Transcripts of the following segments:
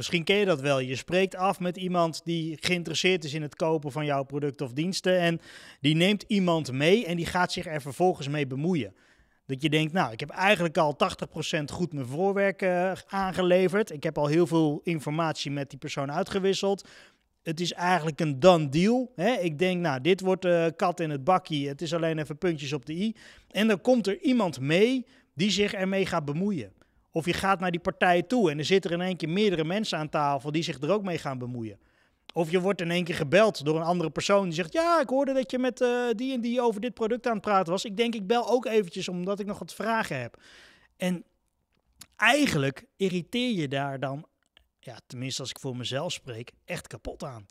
Misschien ken je dat wel. Je spreekt af met iemand die geïnteresseerd is in het kopen van jouw product of diensten. En die neemt iemand mee en die gaat zich er vervolgens mee bemoeien. Dat je denkt, nou, ik heb eigenlijk al 80% goed mijn voorwerk eh, aangeleverd. Ik heb al heel veel informatie met die persoon uitgewisseld. Het is eigenlijk een done deal. Hè? Ik denk, nou, dit wordt uh, kat in het bakkie. Het is alleen even puntjes op de i. En dan komt er iemand mee die zich ermee gaat bemoeien. Of je gaat naar die partijen toe en er zitten in één keer meerdere mensen aan tafel die zich er ook mee gaan bemoeien. Of je wordt in één keer gebeld door een andere persoon die zegt: Ja, ik hoorde dat je met uh, die en die over dit product aan het praten was. Ik denk, ik bel ook eventjes omdat ik nog wat vragen heb. En eigenlijk irriteer je daar dan, ja, tenminste als ik voor mezelf spreek, echt kapot aan.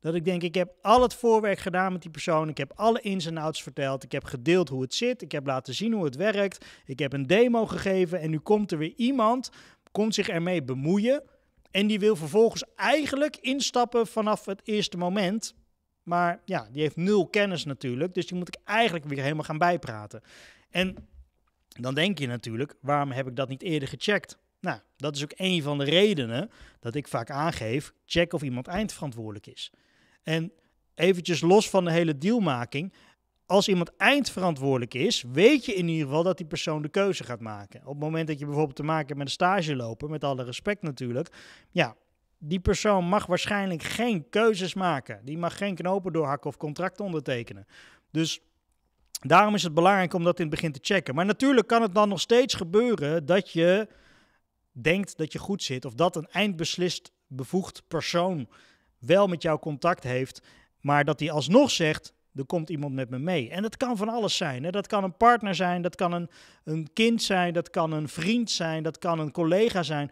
Dat ik denk, ik heb al het voorwerk gedaan met die persoon. Ik heb alle ins en outs verteld. Ik heb gedeeld hoe het zit. Ik heb laten zien hoe het werkt. Ik heb een demo gegeven. En nu komt er weer iemand, komt zich ermee bemoeien. En die wil vervolgens eigenlijk instappen vanaf het eerste moment. Maar ja, die heeft nul kennis natuurlijk. Dus die moet ik eigenlijk weer helemaal gaan bijpraten. En dan denk je natuurlijk, waarom heb ik dat niet eerder gecheckt? Nou, dat is ook een van de redenen dat ik vaak aangeef: check of iemand eindverantwoordelijk is. En eventjes los van de hele dealmaking, als iemand eindverantwoordelijk is, weet je in ieder geval dat die persoon de keuze gaat maken. Op het moment dat je bijvoorbeeld te maken hebt met een stage lopen, met alle respect natuurlijk, ja, die persoon mag waarschijnlijk geen keuzes maken. Die mag geen knopen doorhakken of contracten ondertekenen. Dus daarom is het belangrijk om dat in het begin te checken. Maar natuurlijk kan het dan nog steeds gebeuren dat je denkt dat je goed zit of dat een eindbeslist bevoegd persoon wel met jou contact heeft, maar dat hij alsnog zegt: er komt iemand met me mee. En dat kan van alles zijn. Hè? Dat kan een partner zijn, dat kan een, een kind zijn, dat kan een vriend zijn, dat kan een collega zijn.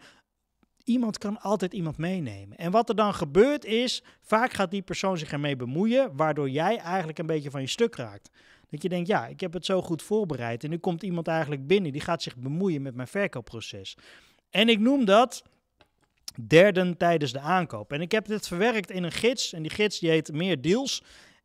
Iemand kan altijd iemand meenemen. En wat er dan gebeurt is, vaak gaat die persoon zich ermee bemoeien, waardoor jij eigenlijk een beetje van je stuk raakt. Dat je denkt, ja, ik heb het zo goed voorbereid en nu komt iemand eigenlijk binnen, die gaat zich bemoeien met mijn verkoopproces. En ik noem dat, derden tijdens de aankoop. En ik heb dit verwerkt in een gids. En die gids die heet Meer Deals.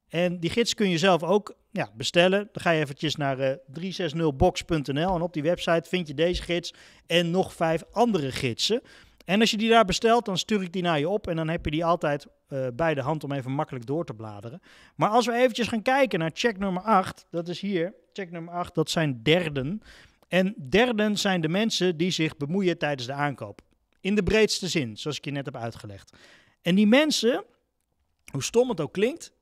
En die gids kun je zelf ook ja, bestellen. Dan ga je eventjes naar 360box.nl. Eh, en op die website vind je deze gids en nog vijf andere gidsen. En als je die daar bestelt, dan stuur ik die naar je op. En dan heb je die altijd eh, bij de hand om even makkelijk door te bladeren. Maar als we eventjes gaan kijken naar check nummer 8, dat is hier. Check nummer 8, dat zijn derden. En derden zijn de mensen die zich bemoeien tijdens de aankoop. In de breedste zin, zoals ik je net heb uitgelegd. En die mensen, hoe stom het ook klinkt,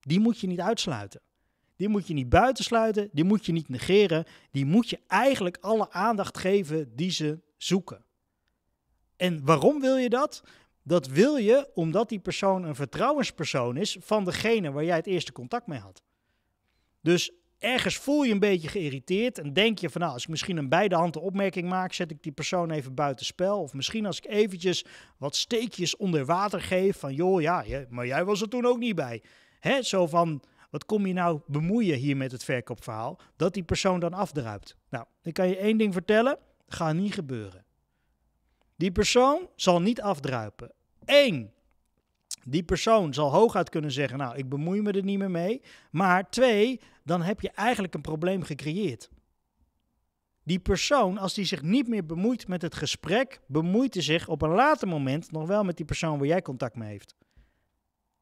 die moet je niet uitsluiten. Die moet je niet buitensluiten, die moet je niet negeren. Die moet je eigenlijk alle aandacht geven die ze zoeken. En waarom wil je dat? Dat wil je omdat die persoon een vertrouwenspersoon is van degene waar jij het eerste contact mee had. Dus ergens voel je een beetje geïrriteerd en denk je van nou, als ik misschien een beide handen opmerking maak, zet ik die persoon even buitenspel. Of misschien als ik eventjes wat steekjes onder water geef van joh, ja, maar jij was er toen ook niet bij. Hè? Zo van, wat kom je nou bemoeien hier met het verkoopverhaal? Dat die persoon dan afdruipt. Nou, ik kan je één ding vertellen, gaat niet gebeuren. Die persoon zal niet afdruipen. Eén, die persoon zal hooguit kunnen zeggen: Nou, ik bemoei me er niet meer mee. Maar twee, dan heb je eigenlijk een probleem gecreëerd. Die persoon, als die zich niet meer bemoeit met het gesprek, bemoeit hij zich op een later moment nog wel met die persoon waar jij contact mee heeft.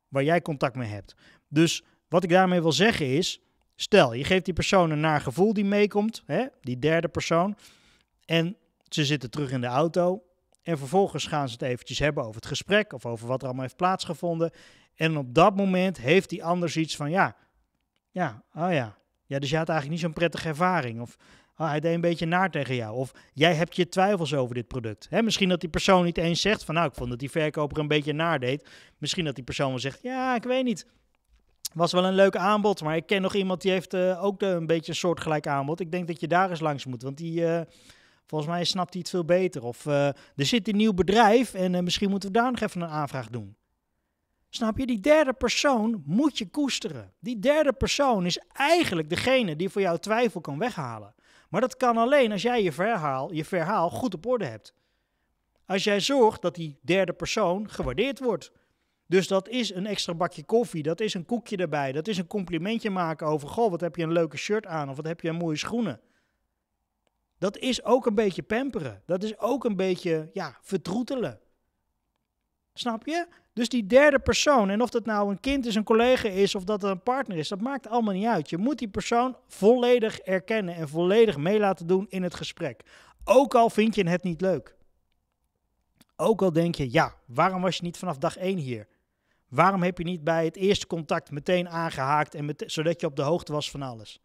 Waar jij contact mee hebt. Dus wat ik daarmee wil zeggen is: stel, je geeft die persoon een naar gevoel die meekomt, hè, die derde persoon, en ze zitten terug in de auto. En vervolgens gaan ze het eventjes hebben over het gesprek of over wat er allemaal heeft plaatsgevonden. En op dat moment heeft die ander iets van, ja, ja, oh ja. Ja, dus je had eigenlijk niet zo'n prettige ervaring. Of oh, hij deed een beetje naar tegen jou. Of jij hebt je twijfels over dit product. He, misschien dat die persoon niet eens zegt van, nou, ik vond dat die verkoper een beetje naar deed. Misschien dat die persoon wel zegt, ja, ik weet niet. Was wel een leuk aanbod, maar ik ken nog iemand die heeft eh, ook eh, een beetje een soortgelijk aanbod. Ik denk dat je daar eens langs moet, want die... Eh, volgens mij snapt hij het veel beter. Of eh, er zit een nieuw bedrijf en eh, misschien moeten we daar nog even een aanvraag doen. Snap je? Die derde persoon moet je koesteren. Die derde persoon is eigenlijk degene die voor jou twijfel kan weghalen. Maar dat kan alleen als jij je verhaal, je verhaal goed op orde hebt. Als jij zorgt dat die derde persoon gewaardeerd wordt. Dus dat is een extra bakje koffie, dat is een koekje erbij, dat is een complimentje maken over, goh, wat heb je een leuke shirt aan of wat heb je een mooie schoenen. Dat is ook een beetje pamperen. Dat is ook een beetje ja, vertroetelen. Snap je? Dus die derde persoon, en of dat nou een kind is, een collega is of dat het een partner is, dat maakt allemaal niet uit. Je moet die persoon volledig erkennen en volledig mee laten doen in het gesprek. Ook al vind je het niet leuk. Ook al denk je, ja, waarom was je niet vanaf dag één hier? Waarom heb je niet bij het eerste contact meteen aangehaakt, en zodat je op de hoogte was van alles?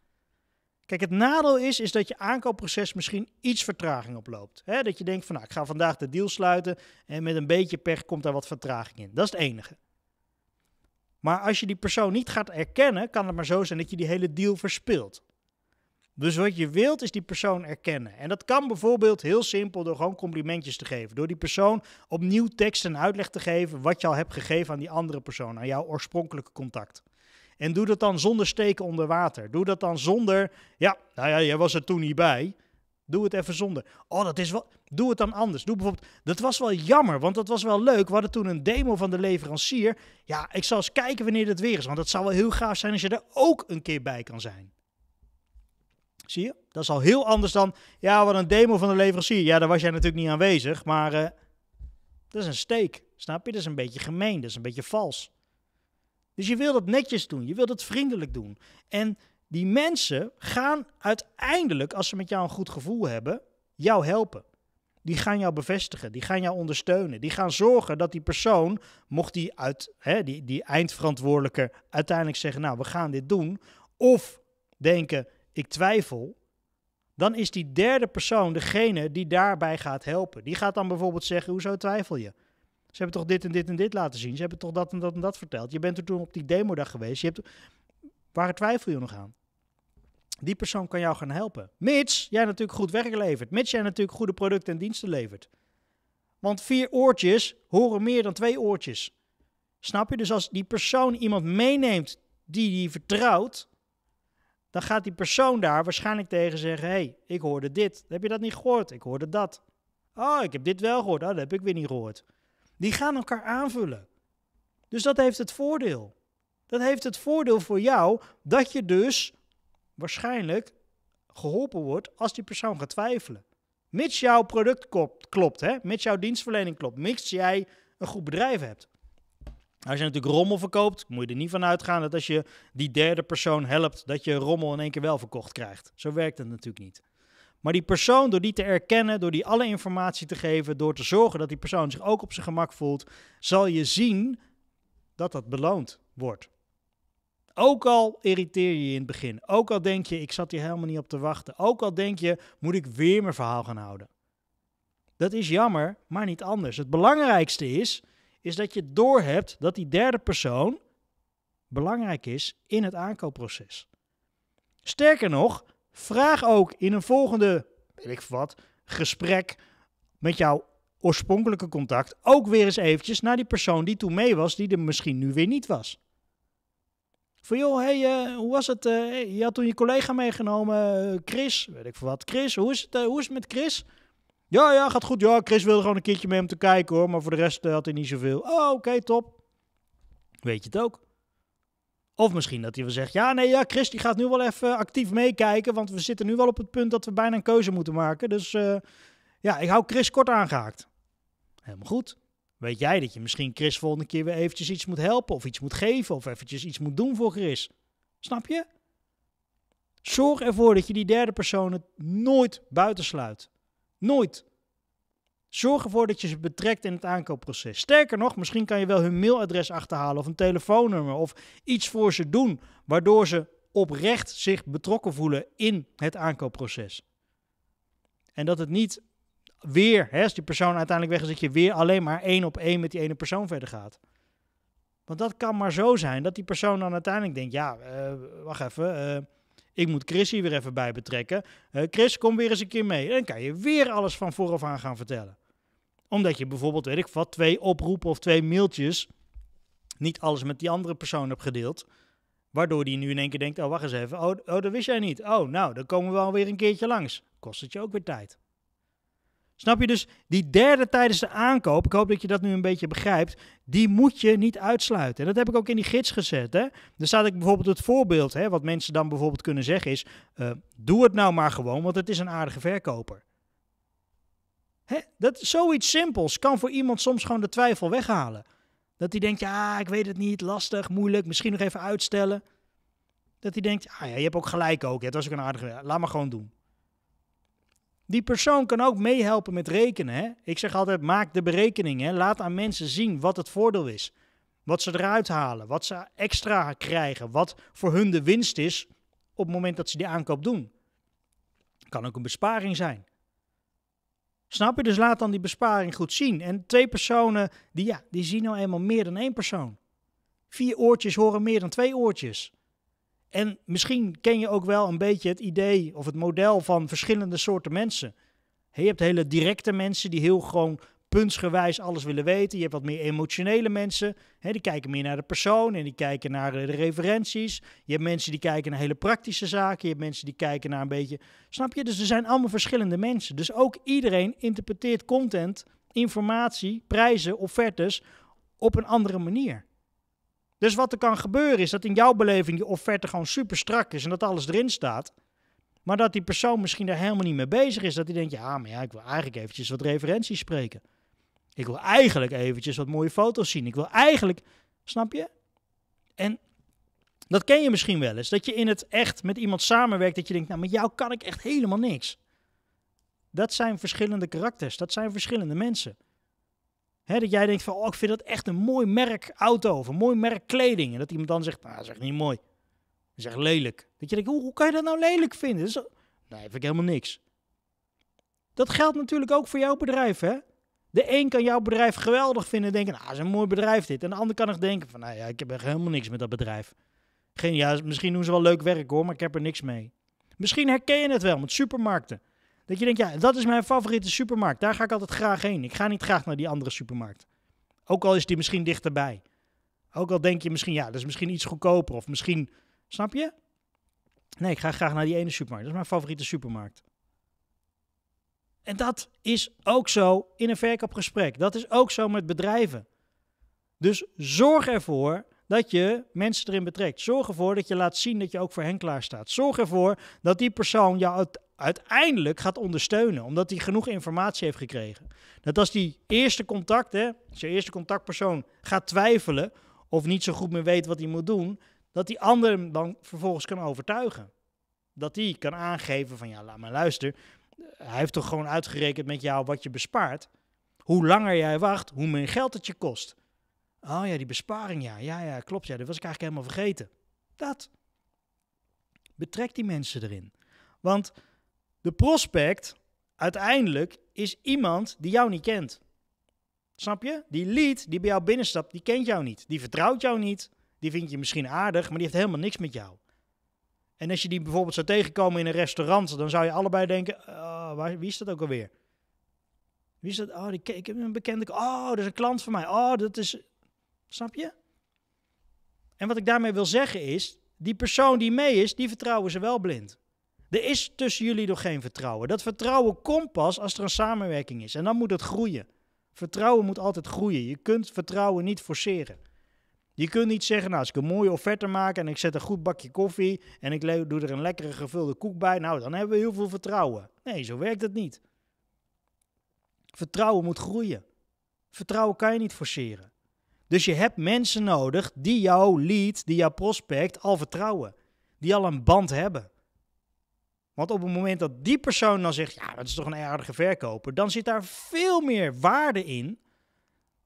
Kijk, het nadeel is, is dat je aankoopproces misschien iets vertraging oploopt. dat je denkt van nou, ik ga vandaag de deal sluiten en met een beetje pech komt daar wat vertraging in. Dat is het enige. Maar als je die persoon niet gaat erkennen, kan het maar zo zijn dat je die hele deal verspilt. Dus wat je wilt is die persoon erkennen. En dat kan bijvoorbeeld heel simpel door gewoon complimentjes te geven. Door die persoon opnieuw tekst en uitleg te geven wat je al hebt gegeven aan die andere persoon, aan jouw oorspronkelijke contact. En doe dat dan zonder steken onder water. Doe dat dan zonder, ja, nou ja, jij was er toen niet bij. Doe het even zonder. Oh, dat is wel. Doe het dan anders. Doe bijvoorbeeld. Dat was wel jammer, want dat was wel leuk. We hadden toen een demo van de leverancier. Ja, ik zal eens kijken wanneer dat weer is. Want dat zou wel heel gaaf zijn als je er ook een keer bij kan zijn. Zie je? Dat is al heel anders dan. Ja, wat een demo van de leverancier. Ja, daar was jij natuurlijk niet aanwezig. Maar uh, dat is een steek. Snap je? Dat is een beetje gemeen. Dat is een beetje vals. Dus je wil dat netjes doen, je wil dat vriendelijk doen. En die mensen gaan uiteindelijk, als ze met jou een goed gevoel hebben, jou helpen. Die gaan jou bevestigen, die gaan jou ondersteunen. Die gaan zorgen dat die persoon, mocht die, uit, hè, die, die eindverantwoordelijke uiteindelijk zeggen, nou we gaan dit doen. Of denken, ik twijfel, dan is die derde persoon degene die daarbij gaat helpen. Die gaat dan bijvoorbeeld zeggen, hoezo twijfel je? Ze hebben toch dit en dit en dit laten zien. Ze hebben toch dat en dat en dat verteld. Je bent er toen op die demodag geweest. Je hebt... Waar twijfel je nog aan? Die persoon kan jou gaan helpen. Mits jij natuurlijk goed werk levert. Mits jij natuurlijk goede producten en diensten levert. Want vier oortjes horen meer dan twee oortjes. Snap je? Dus als die persoon iemand meeneemt die die vertrouwt, dan gaat die persoon daar waarschijnlijk tegen zeggen: Hé, hey, ik hoorde dit. Heb je dat niet gehoord? Ik hoorde dat. Oh, ik heb dit wel gehoord. Oh, dat heb ik weer niet gehoord. Die gaan elkaar aanvullen. Dus dat heeft het voordeel. Dat heeft het voordeel voor jou dat je dus waarschijnlijk geholpen wordt als die persoon gaat twijfelen. Mits jouw product klopt, klopt hè? mits jouw dienstverlening klopt, mits jij een goed bedrijf hebt. Als je natuurlijk rommel verkoopt, moet je er niet van uitgaan dat als je die derde persoon helpt, dat je rommel in één keer wel verkocht krijgt. Zo werkt het natuurlijk niet. Maar die persoon, door die te erkennen, door die alle informatie te geven, door te zorgen dat die persoon zich ook op zijn gemak voelt, zal je zien dat dat beloond wordt. Ook al irriteer je je in het begin, ook al denk je, ik zat hier helemaal niet op te wachten, ook al denk je, moet ik weer mijn verhaal gaan houden. Dat is jammer, maar niet anders. Het belangrijkste is, is dat je doorhebt dat die derde persoon belangrijk is in het aankoopproces. Sterker nog, Vraag ook in een volgende, weet ik wat, gesprek met jouw oorspronkelijke contact ook weer eens eventjes naar die persoon die toen mee was, die er misschien nu weer niet was. Van joh, hey, eh, hoe was het? Eh, je had toen je collega meegenomen, eh, Chris, weet ik wat. Chris, hoe is, het, hoe is het met Chris? Ja, ja, gaat goed. Ja, Chris wilde gewoon een keertje mee om te kijken hoor, maar voor de rest had hij niet zoveel. Oh, oké, top. Weet je het ook? Of misschien dat hij wel zegt, ja nee, ja, Chris die gaat nu wel even actief meekijken, want we zitten nu wel op het punt dat we bijna een keuze moeten maken. Dus eh, ja, ik hou Chris kort aangehaakt. Helemaal goed. Weet jij dat je misschien Chris volgende keer weer eventjes iets moet helpen of iets moet geven of eventjes iets moet doen voor Chris? Snap je? Zorg ervoor dat je die derde persoon het nooit buitensluit. Nooit. Zorg ervoor dat je ze betrekt in het aankoopproces. Sterker nog, misschien kan je wel hun mailadres achterhalen of een telefoonnummer of iets voor ze doen, waardoor ze oprecht zich betrokken voelen in het aankoopproces. En dat het niet weer, hè, als die persoon uiteindelijk weg dat je weer alleen maar één op één met die ene persoon verder gaat. Want dat kan maar zo zijn dat die persoon dan uiteindelijk denkt: ja, eh, wacht even. Eh, ik moet Chris hier weer even bij betrekken. Eh, Chris, kom weer eens een keer mee. dan kan je weer alles van vooraf aan gaan vertellen omdat je bijvoorbeeld, weet ik wat, twee oproepen of twee mailtjes niet alles met die andere persoon hebt gedeeld. Waardoor die nu in één keer denkt, oh wacht eens even, oh, oh dat wist jij niet. Oh nou, dan komen we alweer een keertje langs. Kost het je ook weer tijd. Snap je dus, die derde tijdens de aankoop, ik hoop dat je dat nu een beetje begrijpt, die moet je niet uitsluiten. En dat heb ik ook in die gids gezet. Hè? Daar staat ik bijvoorbeeld het voorbeeld, hè, wat mensen dan bijvoorbeeld kunnen zeggen is, eh, doe het nou maar gewoon, want het is een aardige verkoper. Hè? Dat, zoiets simpels kan voor iemand soms gewoon de twijfel weghalen. Dat hij denkt, ja, ik weet het niet, lastig, moeilijk, misschien nog even uitstellen. Dat hij denkt, ah ja, je hebt ook gelijk ook, het was ook een aardige, laat maar gewoon doen. Die persoon kan ook meehelpen met rekenen. Hè? Ik zeg altijd, maak de berekening. Hè? Laat aan mensen zien wat het voordeel is. Wat ze eruit halen, wat ze extra krijgen, wat voor hun de winst is op het moment dat ze die aankoop doen. Kan ook een besparing zijn. Snap je? Dus laat dan die besparing goed zien. En twee personen, die, ja, die zien nou eenmaal meer dan één persoon. Vier oortjes horen meer dan twee oortjes. En misschien ken je ook wel een beetje het idee of het model van verschillende soorten mensen. Je hebt hele directe mensen die heel gewoon puntsgewijs alles willen weten. Je hebt wat meer emotionele mensen. Hè, die kijken meer naar de persoon en die kijken naar eh, de referenties. Je hebt mensen die kijken naar hele praktische zaken. Je hebt mensen die kijken naar een beetje. Snap je? Dus er zijn allemaal verschillende mensen. Dus ook iedereen interpreteert content, informatie, prijzen, offertes op een andere manier. Dus wat er kan gebeuren is dat in jouw beleving die offerte gewoon super strak is en dat alles erin staat. Maar dat die persoon misschien daar helemaal niet mee bezig is. Dat hij denkt, ja, maar ja, ik wil eigenlijk eventjes wat referenties spreken. Ik wil eigenlijk eventjes wat mooie foto's zien. Ik wil eigenlijk, snap je? En dat ken je misschien wel eens. Dat je in het echt met iemand samenwerkt. Dat je denkt, nou met jou kan ik echt helemaal niks. Dat zijn verschillende karakters. Dat zijn verschillende mensen. dat jij denkt van, oh, ik vind dat echt een mooi merk auto of een mooi merk kleding. En dat iemand dan zegt, nou, dat is echt niet mooi. Dat is echt lelijk. Dat je denkt, hoe, hoe kan je dat nou lelijk vinden? Dat is... nee, vind ik helemaal niks. Dat geldt natuurlijk ook voor jouw bedrijf, hè? De een kan jouw bedrijf geweldig vinden en denken, nou, dat is een mooi bedrijf dit. En de ander kan nog denken van, nou ja, ik heb echt helemaal niks met dat bedrijf. Geen, ja, misschien doen ze wel leuk werk hoor, maar ik heb er niks mee. Misschien herken je het wel met supermarkten. Dat je denkt, ja, dat is mijn favoriete supermarkt. Daar ga ik altijd graag heen. Ik ga niet graag naar die andere supermarkt. Ook al is die misschien dichterbij. Ook al denk je misschien, ja, dat is misschien iets goedkoper. Of misschien, snap je? Nee, ik ga graag naar die ene supermarkt. Dat is mijn favoriete supermarkt. En dat is ook zo in een verkoopgesprek. Dat is ook zo met bedrijven. Dus zorg ervoor dat je mensen erin betrekt. Zorg ervoor dat je laat zien dat je ook voor hen klaar staat. Zorg ervoor dat die persoon jou uiteindelijk gaat ondersteunen, omdat hij genoeg informatie heeft gekregen. Dat als die eerste contact, hè, je eerste contactpersoon gaat twijfelen of niet zo goed meer weet wat hij moet doen, dat die ander hem dan vervolgens kan overtuigen. Dat die kan aangeven van ja, laat maar luisteren hij heeft toch gewoon uitgerekend met jou wat je bespaart. Hoe langer jij wacht, hoe meer geld het je kost. Oh ja, die besparing, ja. Ja, ja, klopt. Ja, dat was ik eigenlijk helemaal vergeten. Dat. Betrek die mensen erin. Want de prospect uiteindelijk is iemand die jou niet kent. Snap je? Die lead die bij jou binnenstapt, die kent jou niet. Die vertrouwt jou niet. Die vindt je misschien aardig, maar die heeft helemaal niks met jou. En als je die bijvoorbeeld zou tegenkomen in een restaurant, dan zou je allebei denken: oh, waar, wie is dat ook alweer? Wie is dat? Oh, die, ik heb een bekende. Oh, dat is een klant van mij. Oh, dat is. Snap je? En wat ik daarmee wil zeggen is: die persoon die mee is, die vertrouwen ze wel blind. Er is tussen jullie nog geen vertrouwen. Dat vertrouwen komt pas als er een samenwerking is. En dan moet het groeien. Vertrouwen moet altijd groeien. Je kunt vertrouwen niet forceren. Je kunt niet zeggen, nou, als ik een mooie offerte maak en ik zet een goed bakje koffie en ik doe er een lekkere gevulde koek bij, nou, dan hebben we heel veel vertrouwen. Nee, zo werkt het niet. Vertrouwen moet groeien. Vertrouwen kan je niet forceren. Dus je hebt mensen nodig die jouw lead, die jouw prospect al vertrouwen. Die al een band hebben. Want op het moment dat die persoon dan zegt, ja, dat is toch een aardige verkoper, dan zit daar veel meer waarde in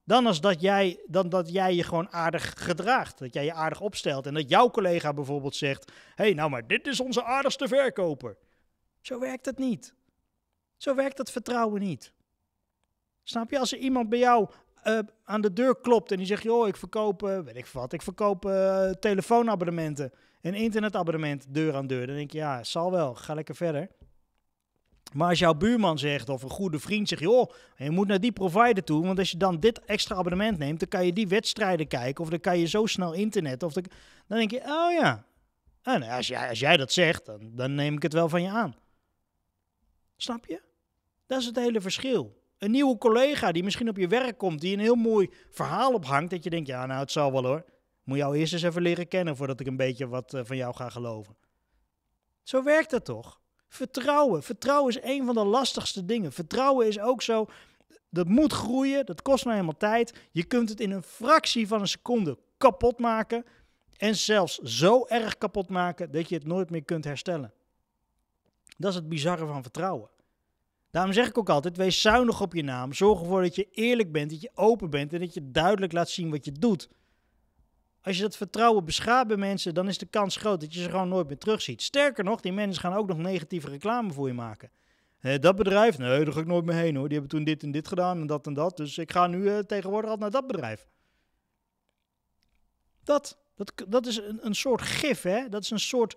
dan als dat jij, dan dat jij je gewoon aardig gedraagt. Dat jij je aardig opstelt. En dat jouw collega bijvoorbeeld zegt: hey, nou maar dit is onze aardigste verkoper. Zo werkt het niet. Zo werkt dat vertrouwen niet. Snap je? Als er iemand bij jou eh, aan de deur klopt en die zegt: joh, ik verkoop, eh, weet ik wat, ik verkoop eh, telefoonabonnementen en internetabonnement deur aan deur. Dan denk je: ja, zal wel, ga lekker verder. Maar als jouw buurman zegt of een goede vriend zegt, joh, je moet naar die provider toe, want als je dan dit extra abonnement neemt, dan kan je die wedstrijden kijken of dan kan je zo snel internet. Of dan, dan denk je, oh ja. En ah, nou als jij, als jij dat zegt, dan, dan neem ik het wel van je aan. Snap je? Dat is het hele verschil. Een nieuwe collega die misschien op je werk komt, die een heel mooi verhaal ophangt, dat je denkt, ja, nou, het zal wel hoor. Moet jou eerst eens even leren kennen voordat ik een beetje wat eh, van jou ga geloven. Zo werkt dat toch? Vertrouwen. Vertrouwen is een van de lastigste dingen. Vertrouwen is ook zo. Dat moet groeien. Dat kost nou helemaal tijd. Je kunt het in een fractie van een seconde kapot maken. En zelfs zo erg kapot maken dat je het nooit meer kunt herstellen. Dat is het bizarre van vertrouwen. Daarom zeg ik ook altijd: wees zuinig op je naam. Zorg ervoor dat je eerlijk bent, dat je open bent en dat je duidelijk laat zien wat je doet. Als je dat vertrouwen beschaadt bij mensen, dan is de kans groot dat je ze gewoon nooit meer terugziet. Sterker nog, die mensen gaan ook nog negatieve reclame voor je maken. Eh, dat bedrijf, nee, daar ga ik nooit meer heen hoor. Die hebben toen dit en dit gedaan en dat en dat. Dus ik ga nu eh, tegenwoordig al naar dat bedrijf. Dat, dat, dat is een, een soort gif, hè? Dat is een soort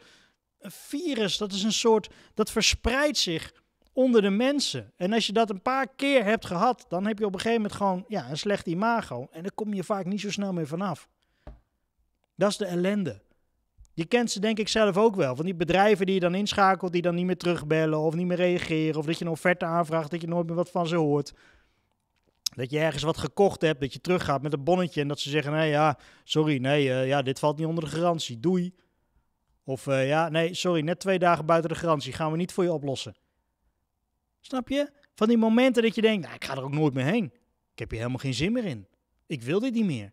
eh, virus, dat is een soort, dat verspreidt zich onder de mensen. En als je dat een paar keer hebt gehad, dan heb je op een gegeven moment gewoon ja, een slecht imago. En daar kom je vaak niet zo snel meer vanaf. Dat is de ellende. Je kent ze denk ik zelf ook wel. Van die bedrijven die je dan inschakelt, die dan niet meer terugbellen of niet meer reageren. Of dat je een offerte aanvraagt, dat je nooit meer wat van ze hoort. Dat je ergens wat gekocht hebt, dat je teruggaat met een bonnetje en dat ze zeggen, nee ja, sorry, nee, eh, ja, dit valt niet onder de garantie, doei. Of eh, ja, nee, sorry, net twee dagen buiten de garantie, gaan we niet voor je oplossen. Snap je? Van die momenten dat je denkt, nou, ik ga er ook nooit meer heen. Ik heb hier helemaal geen zin meer in. Ik wil dit niet meer.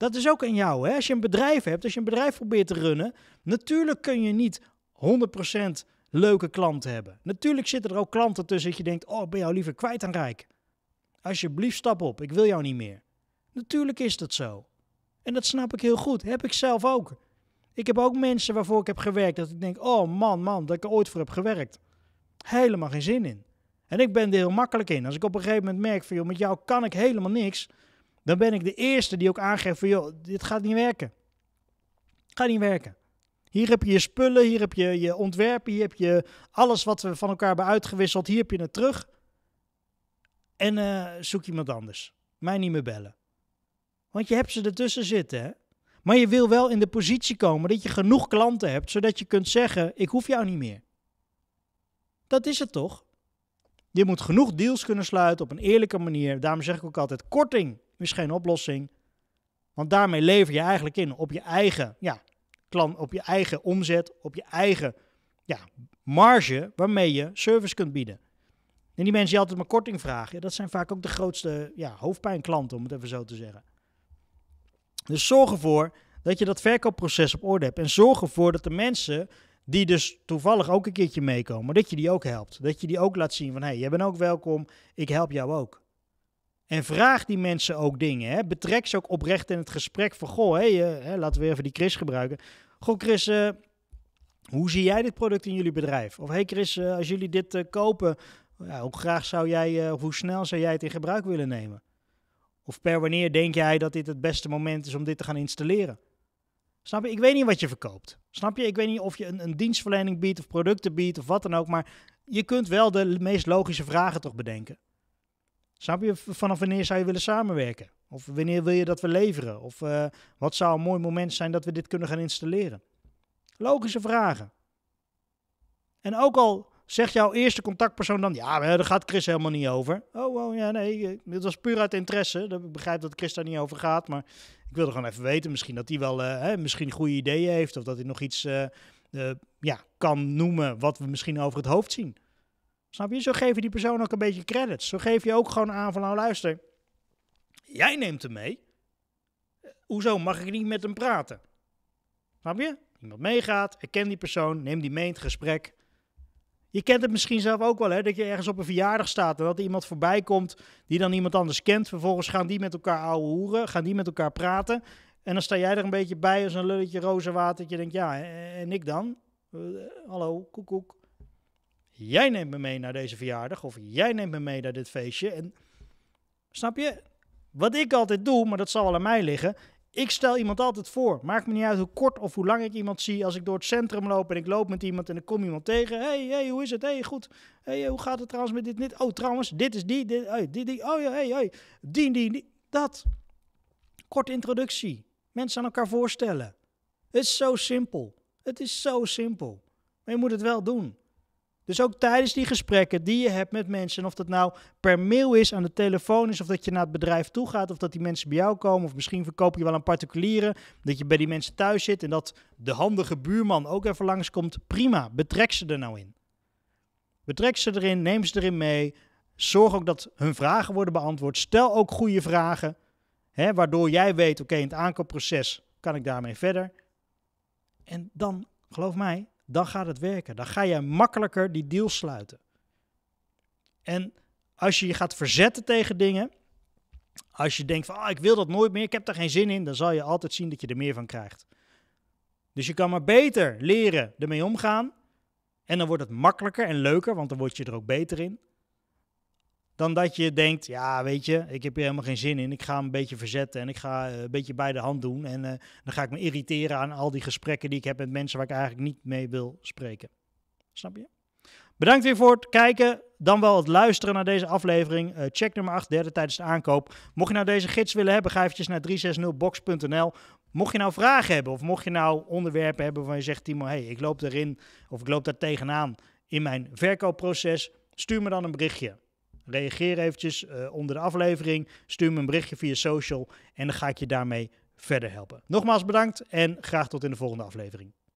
Dat is ook aan jou. Hè? Als je een bedrijf hebt, als je een bedrijf probeert te runnen, natuurlijk kun je niet 100% leuke klanten hebben. Natuurlijk zitten er ook klanten tussen dat je denkt, oh, ik ben jou liever kwijt aan Rijk. Alsjeblieft, stap op, ik wil jou niet meer. Natuurlijk is dat zo. En dat snap ik heel goed, heb ik zelf ook. Ik heb ook mensen waarvoor ik heb gewerkt dat ik denk, oh man, man, dat ik er ooit voor heb gewerkt. Helemaal geen zin in. En ik ben er heel makkelijk in. Als ik op een gegeven moment merk van, met jou kan ik helemaal niks, dan ben ik de eerste die ook aangeeft van joh, dit gaat niet werken. Gaat niet werken. Hier heb je je spullen, hier heb je je ontwerpen, hier heb je alles wat we van elkaar hebben uitgewisseld, hier heb je het terug. En eh, zoek iemand anders. Mij niet meer bellen. Want je hebt ze ertussen zitten, hè? Maar je wil wel in de positie komen dat je genoeg klanten hebt, zodat je kunt zeggen: Ik hoef jou niet meer. Dat is het toch? Je moet genoeg deals kunnen sluiten op een eerlijke manier. Daarom zeg ik ook altijd: korting is geen oplossing. Want daarmee lever je eigenlijk in op je eigen ja, klant, op je eigen omzet, op je eigen ja, marge waarmee je service kunt bieden. En die mensen die altijd maar korting vragen, dat zijn vaak ook de grootste ja, hoofdpijnklanten, om het even zo te zeggen. Dus zorg ervoor dat je dat verkoopproces op orde hebt. En zorg ervoor dat de mensen die dus toevallig ook een keertje meekomen, dat je die ook helpt. Dat je die ook laat zien van, hé, hey, jij bent ook welkom, ik help jou ook. En vraag die mensen ook dingen. Hè? Betrek ze ook oprecht in het gesprek van... Goh, hey, eh, laten we even die Chris gebruiken. Goh, Chris, eh, hoe zie jij dit product in jullie bedrijf? Of hey Chris, eh, als jullie dit kopen... Ja, hoe graag zou jij, hoe snel zou jij het in gebruik willen nemen? Of per wanneer denk jij dat dit het beste moment is om dit te gaan installeren? Snap je? Ik weet niet wat je verkoopt. Snap je? Ik weet niet of je een, een dienstverlening biedt of producten biedt of wat dan ook. Maar je kunt wel de meest logische vragen toch bedenken. Snap je, vanaf wanneer zou je willen samenwerken? Of wanneer wil je dat we leveren? Of eh, wat zou een mooi moment zijn dat we dit kunnen gaan installeren? Logische vragen. En ook al zegt jouw eerste contactpersoon dan: Ja, daar gaat Chris helemaal niet over. Oh, oh ja, nee, eh, dit was puur uit interesse. Ik begrijp dat Chris daar niet over gaat, maar ik wilde gewoon even weten. Misschien dat hij wel eh, hè, misschien goede ideeën heeft, of dat hij nog iets ja, kan noemen wat we misschien over het hoofd zien. Snap je? Zo geef je die persoon ook een beetje credits. Zo geef je ook gewoon aan van nou luister, jij neemt hem mee. Hoezo mag ik niet met hem praten? Snap je? Iemand meegaat, erken die persoon, neem die mee in het gesprek. Je kent het misschien zelf ook wel, hè? dat je ergens op een verjaardag staat en dat er iemand voorbij komt die dan iemand anders kent. Vervolgens gaan die met elkaar ouwe hoeren, gaan die met elkaar praten. En dan sta jij er een beetje bij als een lulletje rozenwater. Dat je denkt, ja, en ik dan? Eh, hallo, koekoek jij neemt me mee naar deze verjaardag of jij neemt me mee naar dit feestje. En snap je? Wat ik altijd doe, maar dat zal wel aan mij liggen. Ik stel iemand altijd voor. Maakt me niet uit hoe kort of hoe lang ik iemand zie. Als ik door het centrum loop en ik loop met iemand en ik kom iemand tegen. hey, hey, hoe is het? hey, goed. hey, hoe gaat het trouwens met dit dit? Oh, trouwens, dit is die, dit, die, die. Oh ja, hey, hey. die, die. Dat. Korte introductie. Mensen aan elkaar voorstellen. Het is zo simpel. Het is zo simpel. Maar je moet het wel doen. Dus ook tijdens die gesprekken die je hebt met mensen, of dat nou per mail is, aan de telefoon is, of dat je naar het bedrijf toe gaat, of dat die mensen bij jou komen, of misschien verkoop je wel een particulieren, dat je bij die mensen thuis zit en dat de handige buurman ook even langskomt, prima, betrek ze er nou in. Betrek ze erin, neem ze erin mee, zorg ook dat hun vragen worden beantwoord, stel ook goede vragen, hè, waardoor jij weet, oké, in het aankoopproces kan ik daarmee verder. En dan, geloof mij, dan gaat het werken. Dan ga je makkelijker die deal sluiten. En als je je gaat verzetten tegen dingen, als je denkt van ah, ik wil dat nooit meer, ik heb daar geen zin in, dan zal je altijd zien dat je er meer van krijgt. Dus je kan maar beter leren ermee omgaan. En dan wordt het makkelijker en leuker, want dan word je er ook beter in. Dan dat je denkt, ja, weet je, ik heb hier helemaal geen zin in. Ik ga een beetje verzetten en ik ga eh, een beetje bij de hand doen. En eh, dan ga ik me irriteren aan al die gesprekken die ik heb met mensen waar ik eigenlijk niet mee wil spreken. Snap je? Bedankt weer voor het kijken, dan wel het luisteren naar deze aflevering. Eh, check nummer 8, derde tijdens de aankoop. Mocht je nou deze gids willen hebben, ga eventjes naar 360box.nl. Mocht je nou vragen hebben of mocht je nou onderwerpen hebben waarvan je zegt, Timo, hey, ik loop erin of ik loop daar tegenaan in mijn verkoopproces, stuur me dan een berichtje. Reageer eventjes eh, onder de aflevering. Stuur me een berichtje via social en dan ga ik je daarmee verder helpen. Nogmaals bedankt en graag tot in de volgende aflevering.